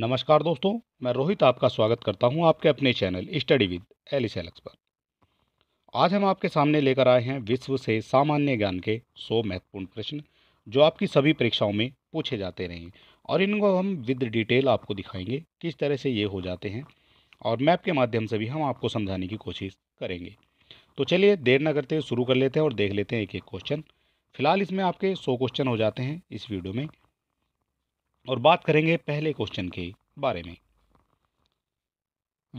नमस्कार दोस्तों मैं रोहित आपका स्वागत करता हूं आपके अपने channel study with Alice Alex पर आज हम आपके सामने लेकर आए हैं विश्व से सामान्य ज्ञान के 100 महत्वपूर्ण प्रश्न जो आपकी सभी परीक्षाओं में पूछे जाते रहे और इनको हम विद डिटेल आपको दिखाएंगे किस तरह से ये हो जाते हैं और मैप के माध्यम से भी हम आपको समझाने की कोशिश करेंगे तो चलिए देर न करते शुरू कर लेते हैं और देख लेते हैं एक एक क्वेश्चन फिलहाल इसमें आपके सौ क्वेश्चन हो जाते हैं इस वीडियो में और बात करेंगे पहले क्वेश्चन के बारे में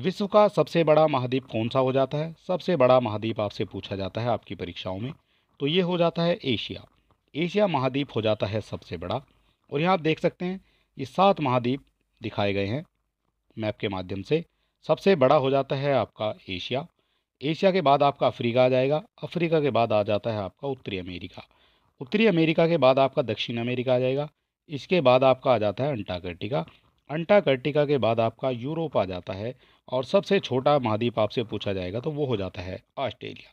विश्व का सबसे बड़ा महाद्वीप कौन सा हो जाता है सबसे बड़ा महाद्वीप आपसे पूछा जाता है आपकी परीक्षाओं में तो ये हो जाता है एशिया एशिया महाद्वीप हो जाता है सबसे बड़ा और यहाँ आप देख सकते हैं ये सात महाद्वीप दिखाए गए हैं मैप के माध्यम से सबसे बड़ा हो जाता है आपका एशिया एशिया के बाद आपका अफ्रीका आ जाएगा अफ्रीका के बाद आ जाता है आपका उत्तरी अमेरिका उत्तरी अमेरिका के बाद आपका दक्षिण अमेरिका आ जाएगा इसके बाद आपका आ जाता है अंटार्कटिका अंटार्कटिका के बाद आपका यूरोप आ जाता है और सबसे छोटा महाद्वीप आपसे पूछा जाएगा तो वो हो जाता है ऑस्ट्रेलिया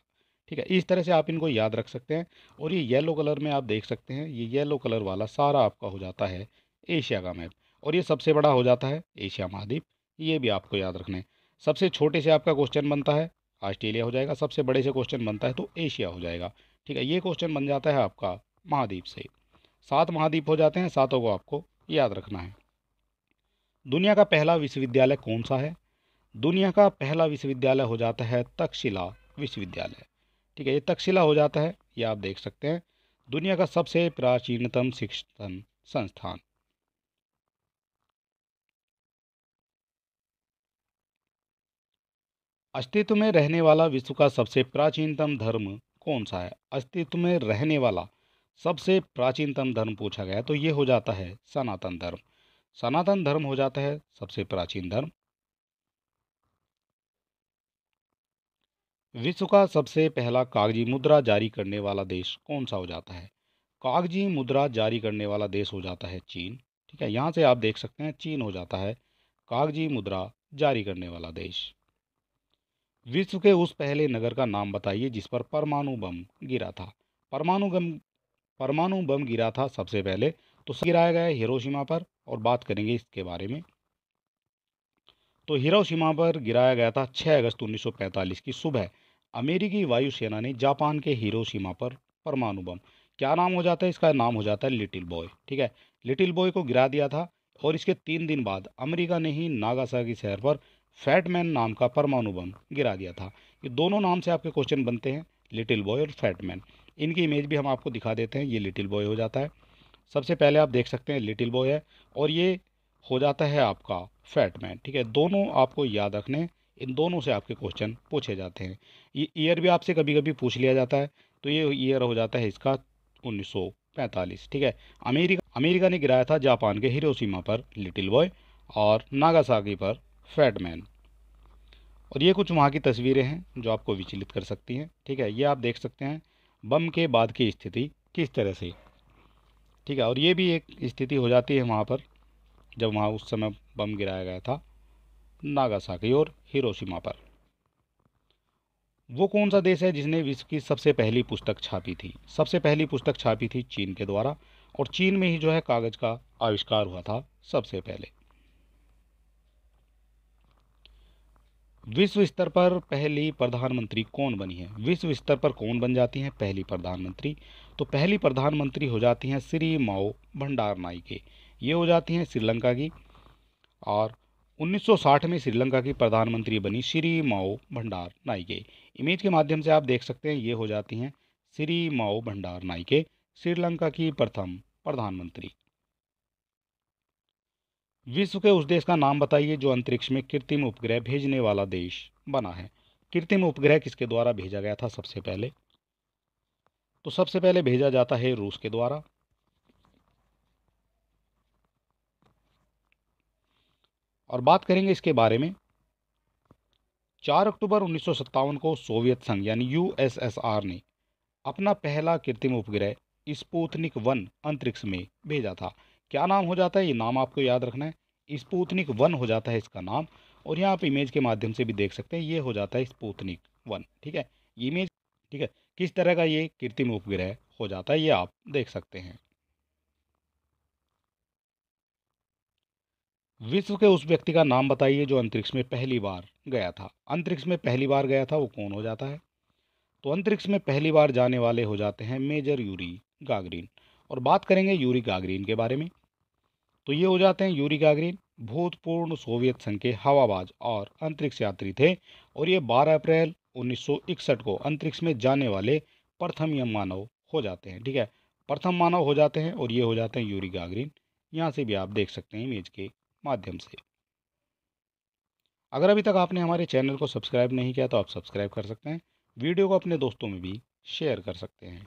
ठीक है इस तरह से आप इनको याद रख सकते हैं और ये येलो कलर में आप देख सकते हैं ये येलो कलर वाला सारा आपका हो जाता है एशिया का मैप और ये सबसे बड़ा हो जाता है एशिया महाद्वीप ये भी आपको याद रखना है सबसे छोटे से आपका क्वेश्चन बनता है ऑस्ट्रेलिया हो जाएगा सबसे बड़े से क्वेश्चन बनता है तो एशिया हो जाएगा ठीक है ये क्वेश्चन बन जाता है आपका महाद्वीप से सात महाद्वीप हो जाते हैं सातों को आपको याद रखना है दुनिया का पहला विश्वविद्यालय कौन सा है दुनिया का पहला विश्वविद्यालय हो जाता है तक्षशिला विश्वविद्यालय ठीक है ये तक्षशिला हो जाता है ये आप देख सकते हैं दुनिया का सबसे प्राचीनतम शिक्षण संस्थान अस्तित्व में रहने वाला विश्व का सबसे प्राचीनतम धर्म कौन सा है अस्तित्व में रहने वाला सबसे प्राचीनतम धर्म पूछा गया तो ये हो जाता है सनातन धर्म सनातन धर्म हो जाता है सबसे प्राचीन धर्म विश्व का सबसे पहला कागजी मुद्रा जारी करने वाला देश कौन सा हो जाता है कागजी मुद्रा जारी करने वाला देश हो जाता है चीन ठीक है यहाँ से आप देख सकते हैं चीन हो जाता है कागजी मुद्रा जारी करने वाला देश विश्व के उस पहले नगर का नाम बताइए जिस पर परमाणु बम गिरा था परमाणु बम परमाणु बम गिरा था सबसे पहले तो गिराया गया हिरोशिमा पर और बात करेंगे इसके बारे में तो हिरोशिमा पर गिराया गया था 6 अगस्त 1945 की सुबह अमेरिकी वायुसेना ने जापान के हिरोशिमा पर परमाणु बम क्या नाम हो जाता है इसका नाम हो जाता है लिटिल बॉय ठीक है लिटिल बॉय को गिरा दिया था और इसके तीन दिन बाद अमेरिका ने ही नागासाकी शहर पर फैटमैन नाम का परमाणु बम गिरा दिया था ये दोनों नाम से आपके क्वेश्चन बनते हैं लिटिल बॉय और फैटमैन इनकी इमेज भी हम आपको दिखा देते हैं ये लिटिल बॉय हो जाता है सबसे पहले आप देख सकते हैं लिटिल बॉय है और ये हो जाता है आपका फैटमैन ठीक है दोनों आपको याद रखने इन दोनों से आपके क्वेश्चन पूछे जाते हैं ये ईयर भी आपसे कभी कभी पूछ लिया जाता है तो ये ईयर हो जाता है इसका 1945 ठीक है अमेरिका अमेरिका ने गिराया था जापान के हिरोशिमा पर लिटिल बॉय और नागासाकी पर फैट मैन और ये कुछ वहाँ की तस्वीरें हैं जो आपको विचलित कर सकती हैं ठीक है ये आप देख सकते हैं बम के बाद की स्थिति किस तरह से ठीक है और ये भी एक स्थिति हो जाती है वहाँ पर जब वहाँ उस समय बम गिराया गया था नागासाकी और हिरोशिमा पर वो कौन सा देश है जिसने विश्व की सबसे पहली पुस्तक छापी थी सबसे पहली पुस्तक छापी थी चीन के द्वारा और चीन में ही जो है कागज़ का आविष्कार हुआ था सबसे पहले विश्व स्तर पर पहली प्रधानमंत्री कौन बनी है विश्व स्तर पर कौन बन जाती हैं पहली प्रधानमंत्री तो पहली प्रधानमंत्री हो जाती हैं श्री माओ भंडार नाइके ये हो जाती हैं श्रीलंका की और 1960 में श्रीलंका की प्रधानमंत्री बनी श्री माओ भंडार नाइके इमेज के माध्यम से आप देख सकते हैं ये हो जाती हैं श्री माओ भंडार नाइके श्रीलंका की प्रथम प्रधानमंत्री विश्व के उस देश का नाम बताइए जो अंतरिक्ष में कृत्रिम उपग्रह भेजने वाला देश बना है कृत्रिम उपग्रह किसके द्वारा भेजा गया था सबसे पहले तो सबसे पहले भेजा जाता है रूस के द्वारा और बात करेंगे इसके बारे में चार अक्टूबर उन्नीस को सोवियत संघ यानी यूएसएसआर ने अपना पहला कृत्रिम उपग्रह स्पूतनिक वन अंतरिक्ष में भेजा था क्या नाम हो जाता है ये नाम आपको याद रखना है स्पूतनिक वन हो जाता है इसका नाम और यहाँ आप इमेज के माध्यम से भी देख सकते हैं ये हो जाता है स्पूतनिक वन ठीक है इमेज ठीक है किस तरह का ये कृत्रिम उपग्रह हो जाता है ये आप देख सकते हैं विश्व के उस व्यक्ति का नाम बताइए जो अंतरिक्ष में पहली बार गया था अंतरिक्ष में पहली बार गया था वो कौन हो जाता है तो अंतरिक्ष में पहली बार जाने वाले हो जाते हैं मेजर यूरी गागरीन और बात करेंगे यूरी गागरीन के बारे में तो ये हो जाते हैं यूरी गागरिन भूतपूर्ण सोवियत संघ के हवाबाज और अंतरिक्ष यात्री थे और ये 12 अप्रैल 1961 को अंतरिक्ष में जाने वाले प्रथम यम मानव हो जाते हैं ठीक है प्रथम मानव हो जाते हैं और ये हो जाते हैं यूरी गागरिन यहाँ से भी आप देख सकते हैं इमेज के माध्यम से अगर अभी तक आपने हमारे चैनल को सब्सक्राइब नहीं किया तो आप सब्सक्राइब कर सकते हैं वीडियो को अपने दोस्तों में भी शेयर कर सकते हैं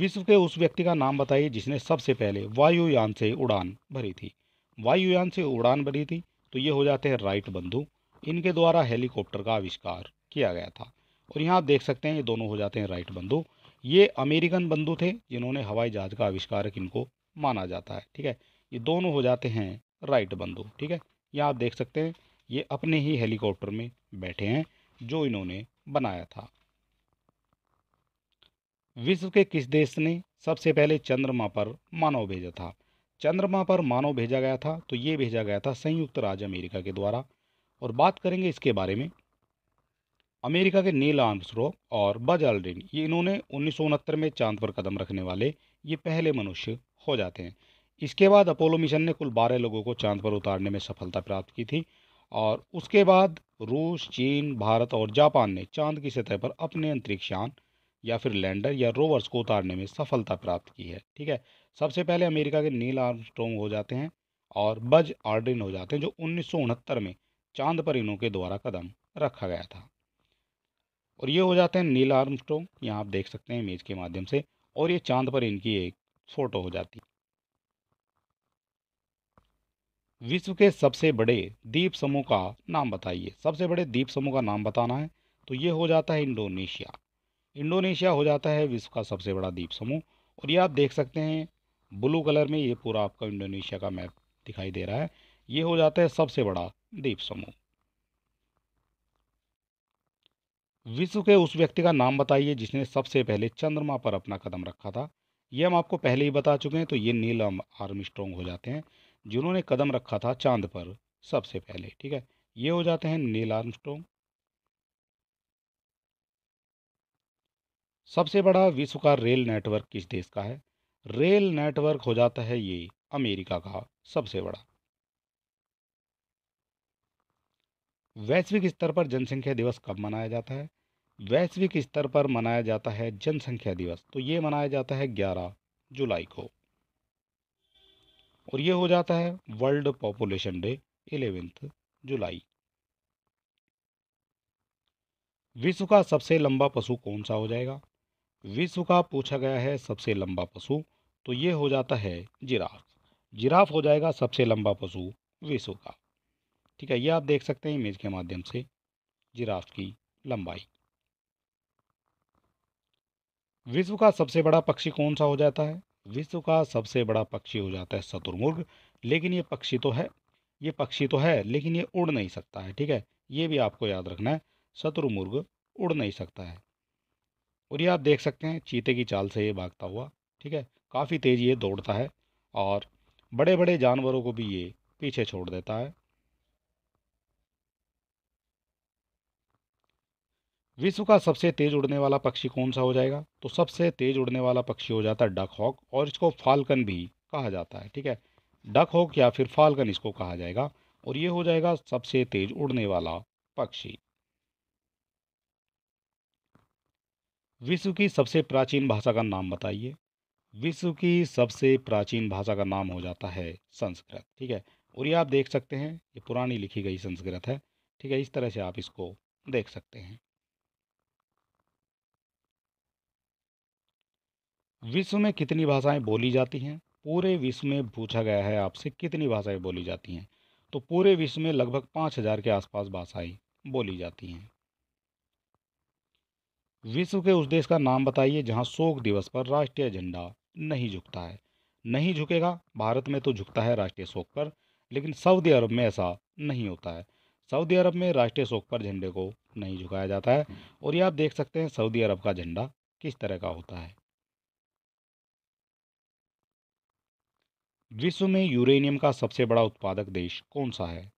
विश्व के उस व्यक्ति का नाम बताइए जिसने सबसे पहले वायुयान से उड़ान भरी थी वायुयान से उड़ान भरी थी तो ये हो जाते हैं राइट बंधु इनके द्वारा हेलीकॉप्टर का आविष्कार किया गया था और यहाँ आप देख सकते हैं ये दोनों हो जाते हैं राइट बंधु ये अमेरिकन बंधु थे जिन्होंने हवाई जहाज का आविष्कार इनको माना जाता है ठीक है ये दोनों हो जाते हैं राइट बंधु ठीक है यहाँ आप देख सकते हैं ये अपने ही हेलीकॉप्टर में बैठे हैं जो इन्होंने बनाया था विश्व के किस देश ने सबसे पहले चंद्रमा पर मानव भेजा था चंद्रमा पर मानव भेजा गया था तो ये भेजा गया था संयुक्त राज्य अमेरिका के द्वारा और बात करेंगे इसके बारे में अमेरिका के नील आर्मस्ट्रॉ और बज आल्ड्रिन ये इन्होंने उन्नीस में चांद पर कदम रखने वाले ये पहले मनुष्य हो जाते हैं इसके बाद अपोलो मिशन ने कुल बारह लोगों को चांद पर उतारने में सफलता प्राप्त की थी और उसके बाद रूस चीन भारत और जापान ने चांद की सतह पर अपने अंतरिक्ष यान या फिर लैंडर या रोवर्स को उतारने में सफलता प्राप्त की है ठीक है सबसे पहले अमेरिका के नील आर्मस्ट्रोंग हो जाते हैं और बज ऑर्डिन हो जाते हैं जो उन्नीस में चांद पर इनों के द्वारा कदम रखा गया था और ये हो जाते हैं नील आर्मस्ट्रोंग यहाँ आप देख सकते हैं इमेज के माध्यम से और ये चांद पर इनकी एक फ़ोटो हो जाती विश्व के सबसे बड़े द्वीप समूह का नाम बताइए सबसे बड़े द्वीप समूह का नाम बताना है तो ये हो जाता है इंडोनेशिया इंडोनेशिया हो जाता है विश्व का सबसे बड़ा द्वीप समूह और ये आप देख सकते हैं ब्लू कलर में ये पूरा आपका इंडोनेशिया का मैप दिखाई दे रहा है ये हो जाता है सबसे बड़ा द्वीप समूह विश्व के उस व्यक्ति का नाम बताइए जिसने सबसे पहले चंद्रमा पर अपना कदम रखा था ये हम आपको पहले ही बता चुके हैं तो ये नील आर्म स्ट्रोंग हो जाते हैं जिन्होंने कदम रखा था चांद पर सबसे पहले ठीक है ये हो जाते हैं नील आर्म स्ट्रोंग सबसे बड़ा विश्व का रेल नेटवर्क किस देश का है रेल नेटवर्क हो जाता है ये अमेरिका का सबसे बड़ा वैश्विक स्तर पर जनसंख्या दिवस कब मनाया जाता है वैश्विक स्तर पर मनाया जाता है जनसंख्या दिवस तो ये मनाया जाता है ग्यारह जुलाई को और ये हो जाता है world population day eleventh July विश्व का सबसे लंबा पशु कौन सा हो जाएगा विश्व का पूछा गया है सबसे लंबा पशु तो ये हो जाता है जिराफ जिराफ हो जाएगा सबसे लंबा पशु विश्व का ठीक है ये आप देख सकते हैं इमेज के माध्यम से जिराफ की लंबाई विश्व का सबसे बड़ा पक्षी कौन सा हो जाता है विश्व का सबसे बड़ा पक्षी हो जाता है शतुर्मुर्ग लेकिन ये पक्षी तो है ये पक्षी तो है लेकिन ये उड़ नहीं सकता है ठीक है ये भी आपको याद रखना है शत्रुमुर्ग उड़ नहीं सकता है और ये आप देख सकते हैं चीते की चाल से ये भागता हुआ ठीक है काफ़ी तेज़ ये दौड़ता है और बड़े बड़े जानवरों को भी ये पीछे छोड़ देता है विश्व का सबसे तेज उड़ने वाला पक्षी कौन सा हो जाएगा तो सबसे तेज उड़ने वाला पक्षी हो जाता है डक हॉक और इसको फाल्कन भी कहा जाता है ठीक है डक हॉक या फिर फाल्कन इसको कहा जाएगा और ये हो जाएगा सबसे तेज उड़ने वाला पक्षी विश्व की सबसे प्राचीन भाषा का नाम बताइए विश्व की सबसे प्राचीन भाषा का नाम हो जाता है संस्कृत ठीक है और ये आप देख सकते हैं ये पुरानी लिखी गई संस्कृत है ठीक है इस तरह से आप इसको देख सकते हैं विश्व में कितनी भाषाएं बोली जाती हैं पूरे विश्व में पूछा गया है आपसे कितनी भाषाएं बोली जाती हैं तो पूरे विश्व में लगभग पाँच हज़ार के आसपास भाषाएं बोली जाती हैं विश्व के उस देश का नाम बताइए जहां शोक दिवस पर राष्ट्रीय झंडा नहीं झुकता है नहीं झुकेगा भारत में तो झुकता है राष्ट्रीय शोक पर लेकिन सऊदी अरब में ऐसा नहीं होता है सऊदी अरब में राष्ट्रीय शोक पर झंडे को नहीं झुकाया जाता है और ये आप देख सकते हैं सऊदी अरब का झंडा किस तरह का होता है विश्व में यूरेनियम का सबसे बड़ा उत्पादक देश कौन सा है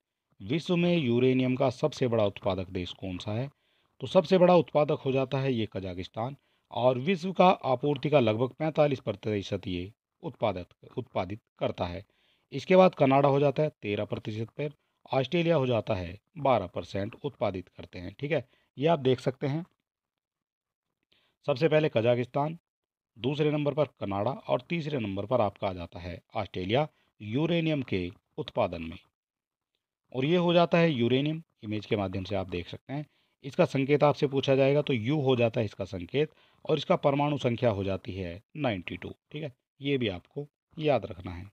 विश्व में यूरेनियम का सबसे बड़ा उत्पादक देश कौन सा है तो सबसे बड़ा उत्पादक हो जाता है ये कजाकिस्तान और विश्व का आपूर्ति का लगभग पैंतालीस प्रतिशत ये उत्पादक उत्पादित करता है इसके बाद कनाडा हो जाता है तेरह प्रतिशत पर ऑस्ट्रेलिया हो जाता है बारह परसेंट उत्पादित करते हैं ठीक है ये आप देख सकते हैं सबसे पहले कजाकिस्तान दूसरे नंबर पर कनाडा और तीसरे नंबर पर आपका आ जाता है ऑस्ट्रेलिया यूरेनियम के उत्पादन में और ये हो जाता है यूरेनियम इमेज के माध्यम से आप देख सकते हैं इसका संकेत आपसे पूछा जाएगा तो यू हो जाता है इसका संकेत और इसका परमाणु संख्या हो जाती है टू ठीक है ये भी आपको याद रखना है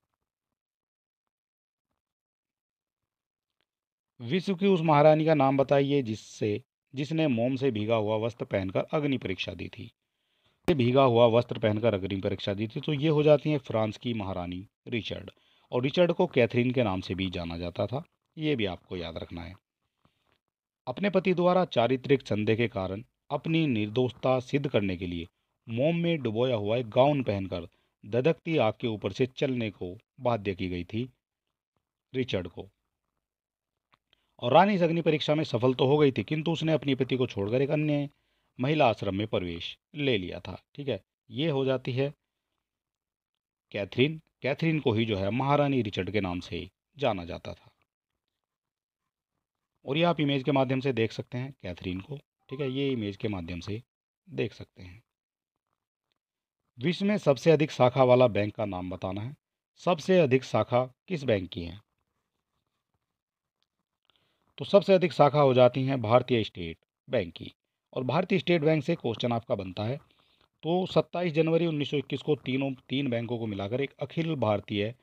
विश्व की उस महारानी का नाम बताइए जिससे जिसने मोम से भीगा हुआ वस्त्र पहनकर अग्नि परीक्षा दी थी भीगा हुआ वस्त्र पहनकर अग्नि परीक्षा दी थी तो ये हो जाती है फ्रांस की महारानी रिचर्ड और रिचर्ड को कैथरीन के नाम से भी जाना जाता था ये भी आपको याद रखना है अपने पति द्वारा चारित्रिक संदेह के कारण अपनी निर्दोषता सिद्ध करने के लिए मोम में डुबोया हुआ एक गाउन पहनकर ददकती आग के ऊपर से चलने को बाध्य की गई थी रिचर्ड को और रानी इस अग्नि परीक्षा में सफल तो हो गई थी किंतु उसने अपने पति को छोड़कर एक अन्य महिला आश्रम में प्रवेश ले लिया था ठीक है ये हो जाती है कैथरीन कैथरीन को ही जो है महारानी रिचर्ड के नाम से जाना जाता था और ये आप इमेज के माध्यम से देख सकते हैं कैथरीन को ठीक है ये इमेज के माध्यम से देख सकते हैं विश्व में सबसे अधिक शाखा वाला बैंक का नाम बताना है सबसे अधिक शाखा किस बैंक की है तो सबसे अधिक शाखा हो जाती हैं भारतीय स्टेट बैंक की और भारतीय स्टेट बैंक से क्वेश्चन आपका बनता है तो 27 जनवरी 1921 को तीनों तीन बैंकों को मिलाकर एक अखिल भारतीय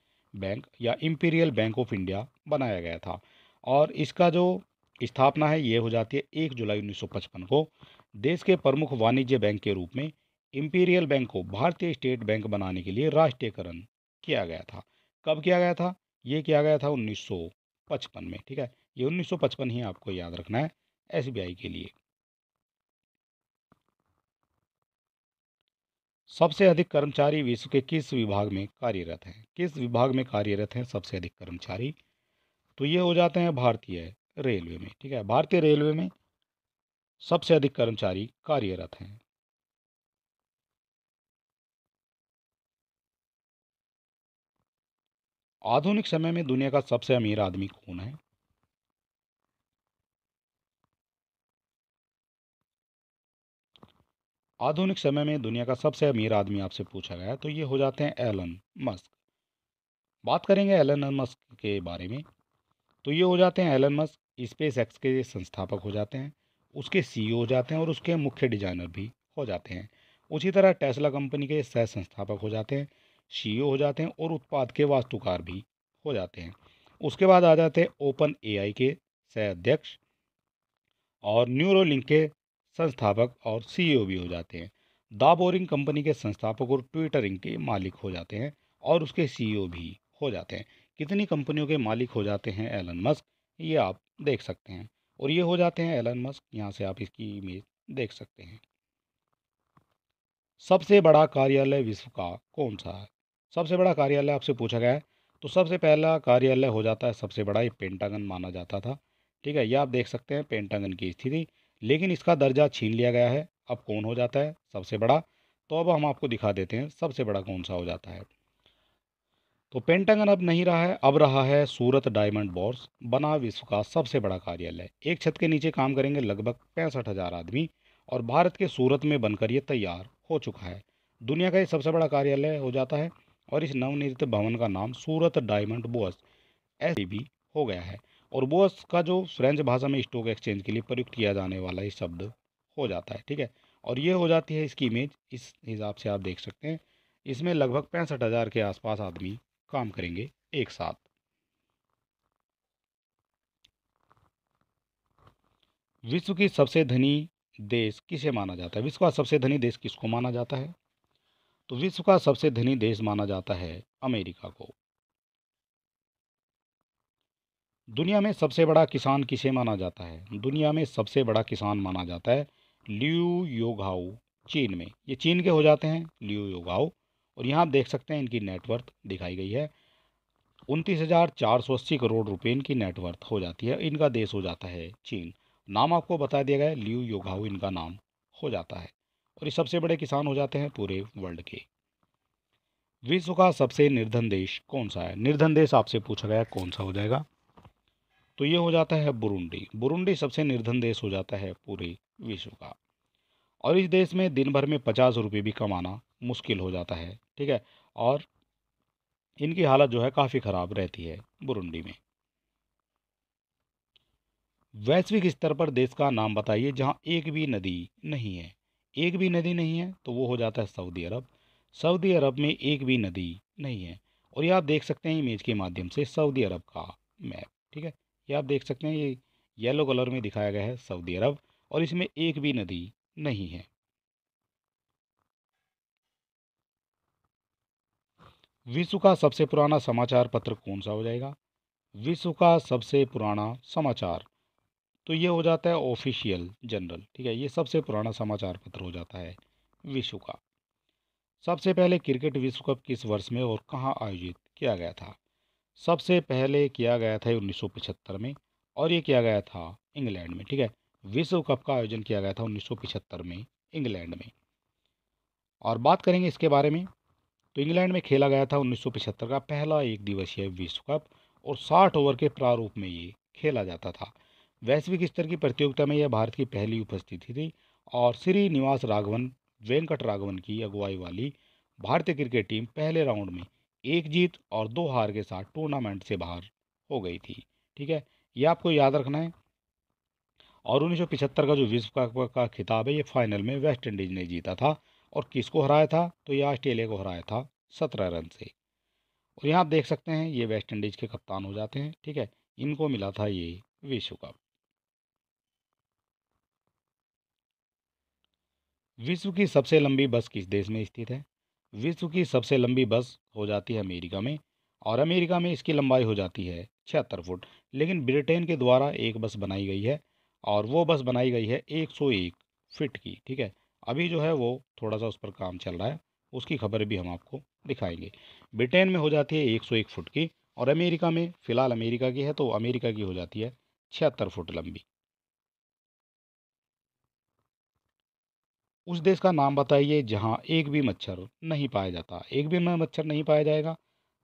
बैंक या इम्पीरियल बैंक ऑफ इंडिया बनाया गया था और इसका जो स्थापना है ये हो जाती है एक जुलाई 1955 को देश के प्रमुख वाणिज्य बैंक के रूप में इम्पीरियल बैंक को भारतीय स्टेट बैंक बनाने के लिए राष्ट्रीयकरण किया गया था कब किया गया था ये किया गया था 1955 में ठीक है ये 1955 ही आपको याद रखना है एसबीआई के लिए सबसे अधिक कर्मचारी विश्व के किस विभाग में कार्यरत हैं किस विभाग में कार्यरत हैं सबसे अधिक कर्मचारी तो ये हो जाते हैं भारतीय रेलवे में ठीक है भारतीय रेलवे में सबसे अधिक कर्मचारी कार्यरत हैं आधुनिक समय में दुनिया का सबसे अमीर आदमी कौन है आधुनिक समय में दुनिया का सबसे अमीर आदमी आपसे पूछा गया तो ये हो जाते हैं एलन मस्क बात करेंगे एलन मस्क के बारे में तो ये हो जाते हैं एलन मस्क स्पेस एक्स के संस्थापक हो जाते हैं उसके सीईओ हो जाते हैं और उसके मुख्य डिजाइनर भी हो जाते हैं उसी तरह टेस्ला कंपनी के सह संस्थापक हो जाते हैं सीईओ हो जाते हैं और उत्पाद के वास्तुकार भी हो जाते हैं उसके बाद आ जाते हैं ओपन एआई के सह अध्यक्ष और न्यूरोलिंक के संस्थापक और सीईओ भी हो जाते हैं दा बोरिंग कंपनी के संस्थापक और ट्विटरिंग के मालिक हो जाते हैं और उसके सीईओ भी हो जाते हैं कितनी कंपनियों के मालिक हो जाते हैं एलन मस्क ये आप देख सकते हैं और ये हो जाते हैं एलन मस्क यहाँ से आप इसकी इमेज देख सकते हैं सबसे बड़ा कार्यालय विश्व का कौन सा है सबसे बड़ा कार्यालय आपसे पूछा गया है तो सबसे पहला कार्यालय हो जाता है सबसे बड़ा ये पेंटागन माना जाता था ठीक है ये आप देख सकते हैं पेंटागन की स्थिति लेकिन इसका दर्जा छीन लिया गया है अब कौन हो जाता है सबसे बड़ा तो अब हम आपको दिखा देते हैं सबसे बड़ा कौन सा हो जाता है तो पेंटागन अब नहीं रहा है अब रहा है सूरत डायमंड बॉर्स बना विश्व का सबसे बड़ा कार्यालय एक छत के नीचे काम करेंगे लगभग पैंसठ हज़ार आदमी और भारत के सूरत में बनकर ये तैयार हो चुका है दुनिया का ये सबसे बड़ा कार्यालय हो जाता है और इस नवनिर्मित भवन का नाम सूरत डायमंड बोस ऐसे भी हो गया है और बोस का जो फ्रेंच भाषा में स्टॉक एक्सचेंज के लिए प्रयुक्त किया जाने वाला ये शब्द हो जाता है ठीक है और ये हो जाती है इसकी इमेज इस हिसाब से आप देख सकते हैं इसमें लगभग पैंसठ हज़ार के आसपास आदमी काम करेंगे एक साथ विश्व की सबसे धनी देश किसे माना जाता है विश्व का सबसे धनी देश किसको माना जाता है तो विश्व का सबसे धनी देश माना जाता है अमेरिका को दुनिया में सबसे बड़ा किसान किसे माना जाता है दुनिया में सबसे बड़ा किसान माना जाता है लियू योगाओ चीन में ये चीन के हो जाते हैं लियू योगाओ और यहाँ आप देख सकते हैं इनकी नेटवर्थ दिखाई गई है उनतीस हज़ार चार सौ अस्सी करोड़ रुपये इनकी नेटवर्थ हो जाती है इनका देश हो जाता है चीन नाम आपको बता दिया गया लियू योगाऊ इनका नाम हो जाता है और ये सबसे बड़े किसान हो जाते हैं पूरे वर्ल्ड के विश्व का सबसे निर्धन देश कौन सा है निर्धन देश आपसे पूछा गया कौन सा हो जाएगा तो ये हो जाता है बुरुंडी बुरुंडी सबसे निर्धन देश हो जाता है पूरे विश्व का और इस देश में दिन भर में पचास रुपये भी कमाना मुश्किल हो जाता है ठीक है और इनकी हालत जो है काफ़ी ख़राब रहती है बुरुंडी में वैश्विक स्तर पर देश का नाम बताइए जहाँ एक भी नदी नहीं है एक भी नदी नहीं है तो वो हो जाता है सऊदी अरब सऊदी अरब में एक भी नदी नहीं है और ये आप देख सकते हैं इमेज के माध्यम से सऊदी अरब का मैप ठीक है ये आप देख सकते हैं ये येलो कलर में दिखाया गया है सऊदी अरब और इसमें एक भी नदी नहीं है विश्व का सबसे पुराना समाचार पत्र कौन सा हो जाएगा विश्व का सबसे पुराना समाचार तो ये हो जाता है ऑफिशियल जनरल ठीक है ये सबसे पुराना समाचार पत्र हो जाता है विश्व का सबसे पहले क्रिकेट विश्व कप किस वर्ष में और कहाँ आयोजित किया गया था सबसे पहले किया गया था उन्नीस में और ये किया गया था इंग्लैंड में ठीक है विश्व कप का आयोजन किया गया था उन्नीस में इंग्लैंड में और बात करेंगे इसके बारे में तो इंग्लैंड में खेला गया था 1975 का पहला एक दिवसीय विश्व कप और 60 ओवर के प्रारूप में ये खेला जाता था वैश्विक स्तर की प्रतियोगिता में यह भारत की पहली उपस्थिति थी और श्री निवास राघवन वेंकट राघवन की अगुवाई वाली भारतीय क्रिकेट टीम पहले राउंड में एक जीत और दो हार के साथ टूर्नामेंट से बाहर हो गई थी ठीक है ये आपको याद रखना है और 1975 का जो विश्व कप का खिताब है ये फाइनल में वेस्ट इंडीज ने जीता था और किसको हराया था तो यह ऑस्ट्रेलिया को हराया था सत्रह रन से और यहाँ आप देख सकते हैं ये वेस्ट इंडीज़ के कप्तान हो जाते हैं ठीक है इनको मिला था ये विश्व कप विश्व की सबसे लंबी बस किस देश में स्थित है विश्व की सबसे लंबी बस हो जाती है अमेरिका में और अमेरिका में इसकी लंबाई हो जाती है छिहत्तर फुट लेकिन ब्रिटेन के द्वारा एक बस बनाई गई है और वो बस बनाई गई है 101 फीट की ठीक है अभी जो है वो थोड़ा सा उस पर काम चल रहा है उसकी खबर भी हम आपको दिखाएंगे ब्रिटेन में हो जाती है 101 फुट की और अमेरिका में फ़िलहाल अमेरिका की है तो अमेरिका की हो जाती है छिहत्तर फुट लंबी उस देश का नाम बताइए जहाँ एक भी मच्छर नहीं पाया जाता एक भी मच्छर नहीं पाया जाएगा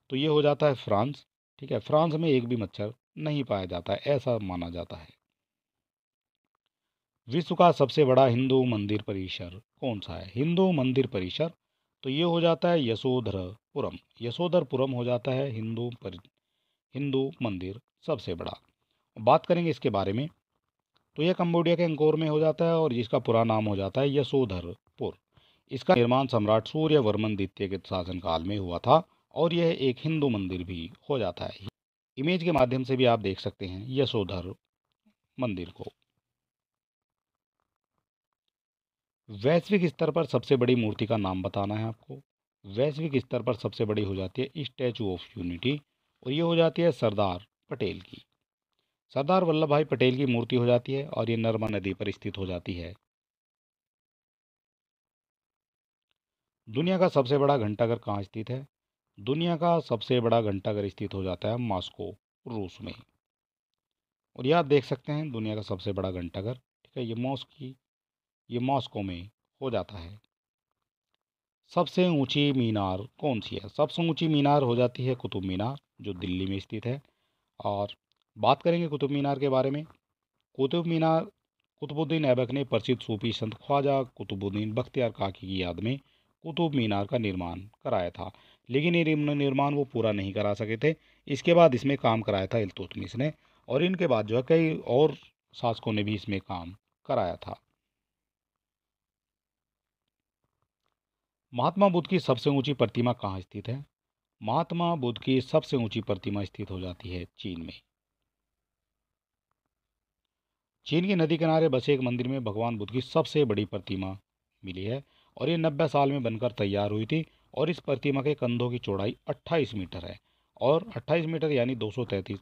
तो ये हो जाता है फ्रांस ठीक है फ्रांस में एक भी मच्छर नहीं पाया जाता ऐसा माना जाता है विश्व का सबसे बड़ा हिंदू मंदिर परिसर कौन सा है हिंदू मंदिर परिसर तो ये हो जाता है यशोधरपुरम यशोधरपुरम हो जाता है हिंदू पर हिंदू मंदिर सबसे बड़ा बात करेंगे इसके बारे में तो यह कंबोडिया के अंकोर में हो जाता है और जिसका पूरा नाम हो जाता है यशोधरपुर इसका निर्माण सम्राट सूर्य वर्मन द्वितीय के शासनकाल में हुआ था और यह एक हिंदू मंदिर भी हो जाता है इमेज के माध्यम से भी आप देख सकते हैं यशोधर मंदिर को वैश्विक स्तर पर सबसे बड़ी मूर्ति का नाम बताना है आपको वैश्विक स्तर पर सबसे बड़ी हो जाती है स्टैचू ऑफ यूनिटी और ये हो जाती है सरदार पटेल की सरदार वल्लभ भाई पटेल की मूर्ति हो जाती है और ये नर्मा नदी पर स्थित हो जाती है दुनिया का सबसे बड़ा घंटाघर कहाँ स्थित है दुनिया का सबसे बड़ा घंटाघर स्थित हो जाता है मॉस्को रूस में और यह आप देख सकते हैं दुनिया का सबसे बड़ा घंटाघर ठीक है ये मॉस्क ये मॉस्को में हो जाता है सबसे ऊंची मीनार कौन सी है सबसे ऊंची मीनार हो जाती है कुतुब मीनार जो दिल्ली में स्थित है और बात करेंगे कुतुब मीनार के बारे में कुतुब मीनार कुतुबुद्दीन ऐबक ने प्रसिद्ध सूफी संत ख्वाजा कुतुबुद्दीन बख्तियार काकी की याद में कुतुब मीनार का निर्माण कराया था लेकिन ये निर्माण वो पूरा नहीं करा सके थे इसके बाद इसमें काम कराया था इलतुतमिस ने और इनके बाद जो है कई और शासकों ने भी इसमें काम कराया था महात्मा बुद्ध की सबसे ऊंची प्रतिमा कहाँ स्थित है महात्मा बुद्ध की सबसे ऊंची प्रतिमा स्थित हो जाती है चीन में चीन की नदी किनारे बसे एक मंदिर में भगवान बुद्ध की सबसे बड़ी प्रतिमा मिली है और ये नब्बे साल में बनकर तैयार हुई थी और इस प्रतिमा के कंधों की चौड़ाई 28 मीटर है और 28 मीटर यानी 233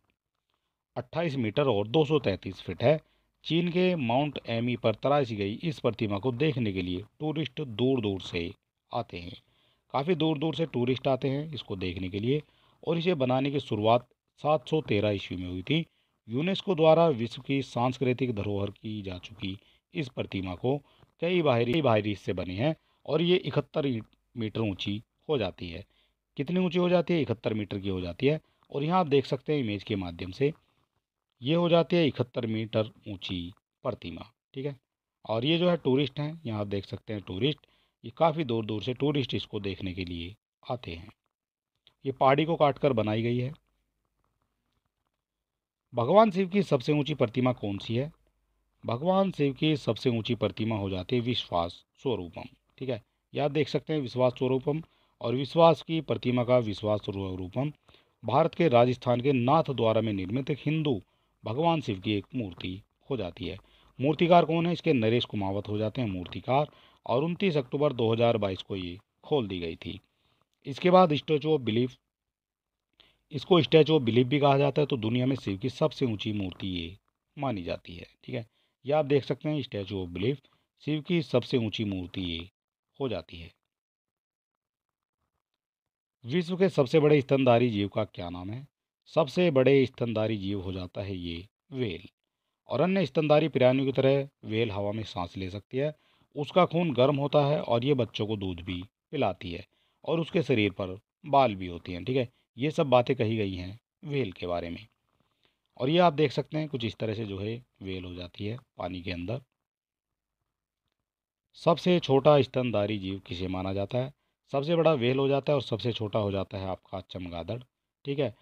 28 मीटर और 233 फीट है चीन के माउंट एमी पर तराशी गई इस प्रतिमा को देखने के लिए टूरिस्ट दूर दूर से आते हैं काफ़ी दूर दूर से टूरिस्ट आते हैं इसको देखने के लिए और इसे बनाने की शुरुआत 713 ईस्वी में हुई थी यूनेस्को द्वारा विश्व की सांस्कृतिक धरोहर की जा चुकी इस प्रतिमा को कई बाहरी बाहरी हिस्से बने हैं और ये इकहत्तर मीटर ऊंची हो जाती है कितनी ऊंची हो जाती है इकहत्तर मीटर की हो जाती है और यहाँ आप देख सकते हैं इमेज के माध्यम से ये हो जाती है इकहत्तर मीटर ऊँची प्रतिमा ठीक है और ये जो है टूरिस्ट हैं यहाँ आप देख सकते हैं टूरिस्ट ये काफ़ी दूर दूर से टूरिस्ट इसको देखने के लिए आते हैं ये पहाड़ी को काटकर बनाई गई है भगवान शिव की सबसे ऊंची प्रतिमा कौन सी है भगवान शिव की सबसे ऊंची प्रतिमा हो जाती है विश्वास स्वरूपम ठीक है याद देख सकते हैं विश्वास स्वरूपम और विश्वास की प्रतिमा का विश्वास स्वरूपम भारत के राजस्थान के नाथ द्वारा में निर्मित एक हिंदू भगवान शिव की एक मूर्ति हो जाती है मूर्तिकार कौन है इसके नरेश कुमावत हो जाते हैं मूर्तिकार और उनतीस अक्टूबर 2022 को ये खोल दी गई थी इसके बाद स्टैचू ऑफ बिलीफ इसको स्टैचू ऑफ बिलीफ भी कहा जाता है तो दुनिया में शिव की सबसे ऊंची मूर्ति ये मानी जाती है ठीक है ये आप देख सकते हैं स्टैचू ऑफ बिलीफ शिव की सबसे ऊंची मूर्ति ये हो जाती है विश्व के सबसे बड़े स्तनधारी जीव का क्या नाम है सबसे बड़े स्तनधारी जीव हो जाता है ये वेल और अन्य स्तनधारी प्राणियों की तरह वेल हवा में सांस ले सकती है उसका खून गर्म होता है और ये बच्चों को दूध भी पिलाती है और उसके शरीर पर बाल भी होती हैं ठीक है ये सब बातें कही गई हैं वेल के बारे में और ये आप देख सकते हैं कुछ इस तरह से जो है वेल हो जाती है पानी के अंदर सबसे छोटा स्तनधारी जीव किसे माना जाता है सबसे बड़ा वेल हो जाता है और सबसे छोटा हो जाता है आपका चमगादड़ ठीक है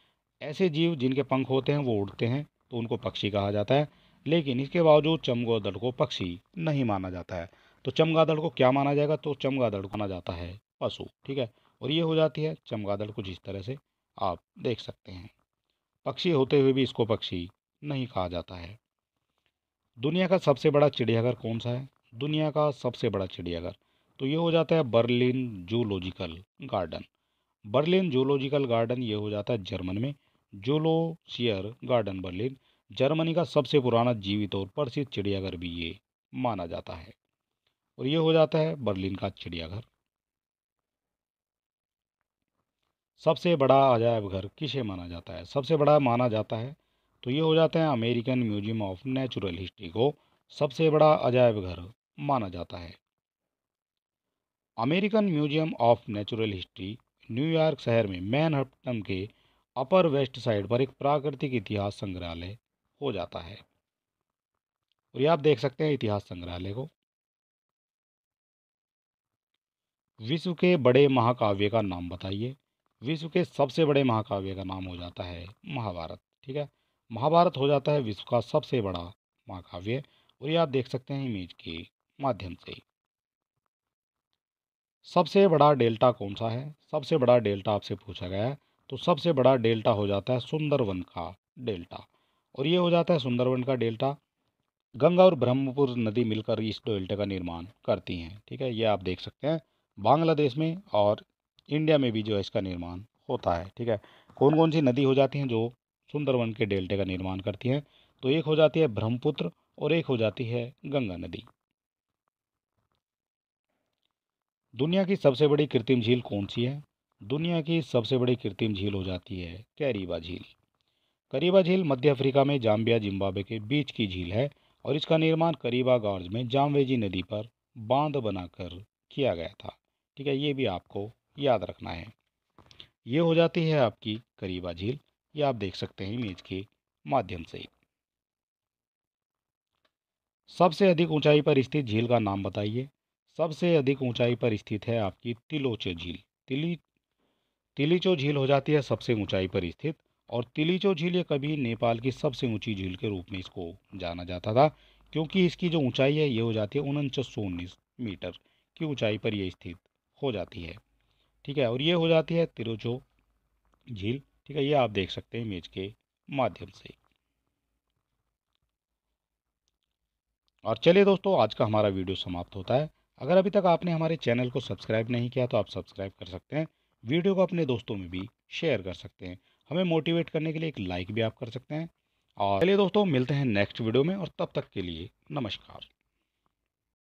ऐसे जीव जिनके पंख होते हैं वो उड़ते हैं तो उनको पक्षी कहा जाता है लेकिन इसके बावजूद चमगादड़ को पक्षी नहीं माना जाता है तो चमगादड़ को क्या माना जाएगा तो चमगादड़ को माना जाता है पशु ठीक है और ये हो जाती है चमगादड़ कुछ इस तरह से आप देख सकते हैं पक्षी होते हुए भी इसको पक्षी नहीं कहा जाता है दुनिया का सबसे बड़ा चिड़ियाघर कौन सा है दुनिया का सबसे बड़ा चिड़ियाघर तो ये हो जाता है Berlin zoological garden Berlin zoological garden ये हो जाता है जर्मन में जूलोशियर गार्डन बर्लिन जर्मनी का सबसे पुराना जीवित और प्रसिद्ध चिड़ियाघर भी ये माना जाता है और ये हो जाता है बर्लिन का चिड़ियाघर सबसे बड़ा अजायब घर किसे माना जाता है सबसे बड़ा माना जाता है तो ये हो जाता है American museum of natural history को सबसे बड़ा अजायब घर माना जाता है American museum of natural history New York शहर में मैनहट्टन के अपर वेस्ट साइड पर एक प्राकृतिक इतिहास संग्रहालय हो जाता है और ये आप देख सकते हैं इतिहास संग्रहालय को विश्व के बड़े महाकाव्य का नाम बताइए विश्व के सबसे बड़े महाकाव्य का नाम हो जाता है महाभारत ठीक है महाभारत हो जाता है विश्व का सबसे बड़ा महाकाव्य और ये आप देख सकते हैं इमेज के माध्यम से सबसे बड़ा डेल्टा कौन सा है सबसे बड़ा डेल्टा आपसे पूछा गया है तो सबसे बड़ा डेल्टा हो जाता है सुंदरवन का डेल्टा और ये हो जाता है सुंदरवन का डेल्टा गंगा और ब्रह्मपुर नदी मिलकर इस डेल्टा का निर्माण करती हैं ठीक है ये आप देख सकते हैं बांग्लादेश में और इंडिया में भी जो है इसका निर्माण होता है ठीक है कौन कौन सी नदी हो जाती हैं जो सुंदरवन के डेल्टे का निर्माण करती हैं तो एक हो जाती है ब्रह्मपुत्र और एक हो जाती है गंगा नदी दुनिया की सबसे बड़ी कृत्रिम झील कौन सी है दुनिया की सबसे बड़ी कृत्रिम झील हो जाती है कैरीबा झील करीबा झील मध्य अफ्रीका में जाम्बिया जिम्बाब्वे के बीच की झील है और इसका निर्माण करीबा गार्ज में जामवेजी नदी पर बांध बनाकर किया गया था ठीक है ये भी आपको याद रखना है ये हो जाती है आपकी करीबा झील ये आप देख सकते हैं इमेज के माध्यम से सबसे अधिक ऊंचाई पर स्थित झील का नाम बताइए सबसे अधिक ऊंचाई पर स्थित है आपकी तिलोचो झील तिली तिलीचो झील हो जाती है सबसे ऊंचाई पर स्थित और तिलीचो झील ये कभी नेपाल की सबसे ऊंची झील के रूप में इसको जाना जाता था क्योंकि इसकी जो ऊंचाई है ये हो जाती है उनचास मीटर की ऊंचाई पर यह स्थित हो जाती है ठीक है और ये हो जाती है तिरुचो झील ठीक है ये आप देख सकते हैं इमेज के माध्यम से और चलिए दोस्तों आज का हमारा वीडियो समाप्त होता है अगर अभी तक आपने हमारे चैनल को सब्सक्राइब नहीं किया तो आप सब्सक्राइब कर सकते हैं वीडियो को अपने दोस्तों में भी शेयर कर सकते हैं हमें मोटिवेट करने के लिए एक लाइक भी आप कर सकते हैं और चलिए दोस्तों मिलते हैं नेक्स्ट वीडियो में और तब तक के लिए नमस्कार